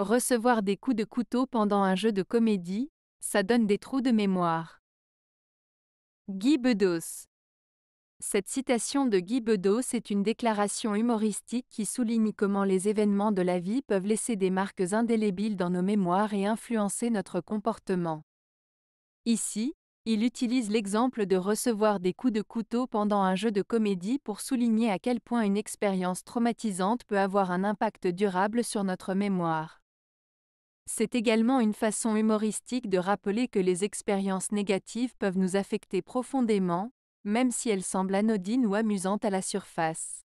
Recevoir des coups de couteau pendant un jeu de comédie, ça donne des trous de mémoire. Guy Bedos Cette citation de Guy Bedos est une déclaration humoristique qui souligne comment les événements de la vie peuvent laisser des marques indélébiles dans nos mémoires et influencer notre comportement. Ici, il utilise l'exemple de recevoir des coups de couteau pendant un jeu de comédie pour souligner à quel point une expérience traumatisante peut avoir un impact durable sur notre mémoire. C'est également une façon humoristique de rappeler que les expériences négatives peuvent nous affecter profondément, même si elles semblent anodines ou amusantes à la surface.